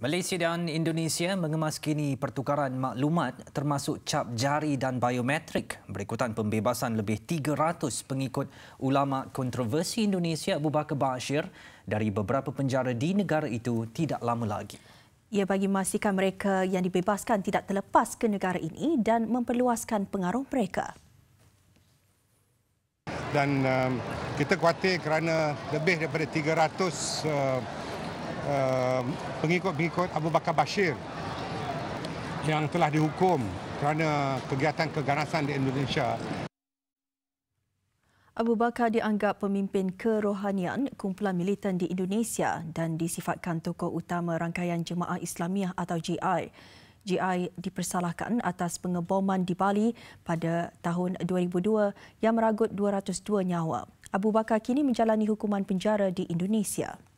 Malaysia dan Indonesia mengemaskini pertukaran maklumat termasuk cap jari dan biometrik berikutan pembebasan lebih 300 pengikut ulama kontroversi Indonesia Abu Bakar Bashir dari beberapa penjara di negara itu tidak lama lagi. Ia bagi memastikan mereka yang dibebaskan tidak terlepas ke negara ini dan memperluaskan pengaruh mereka. Dan um, kita khawatir kerana lebih daripada 300 uh, Um, pengikut-pengikut Abu Bakar Bashir yang telah dihukum kerana kegiatan keganasan di Indonesia. Abu Bakar dianggap pemimpin kerohanian kumpulan militan di Indonesia dan disifatkan tokoh utama rangkaian Jemaah Islamiah atau JI. JI dipersalahkan atas pengeboman di Bali pada tahun 2002 yang meragut 202 nyawa. Abu Bakar kini menjalani hukuman penjara di Indonesia.